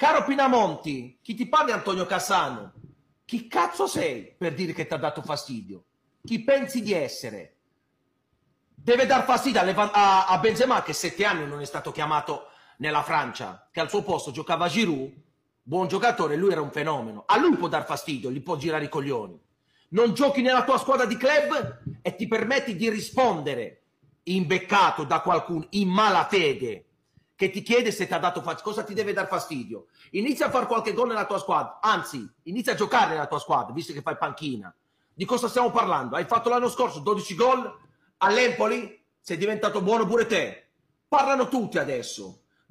Caro Pinamonti, chi ti parla è Antonio Cassano. Chi cazzo sei per dire che ti ha dato fastidio? Chi pensi di essere? Deve dar fastidio a, Benzema che sette anni non è stato chiamato nella Francia, che al suo posto giocava Giroud, buon giocatore, lui era un fenomeno. A lui può dar fastidio, gli può girare i coglioni. Non giochi nella tua squadra di club e ti permetti di rispondere imbeccato da qualcuno in malafede che ti chiede se ti ha dato fastidio, cosa ti deve dar fastidio. Inizia a fare qualche gol nella tua squadra, anzi, inizia a giocare nella tua squadra, visto che fai panchina. Di cosa stiamo parlando? Hai fatto l'anno scorso 12 gol all'Empoli, sei diventato buono pure te. Parlano tutti adesso.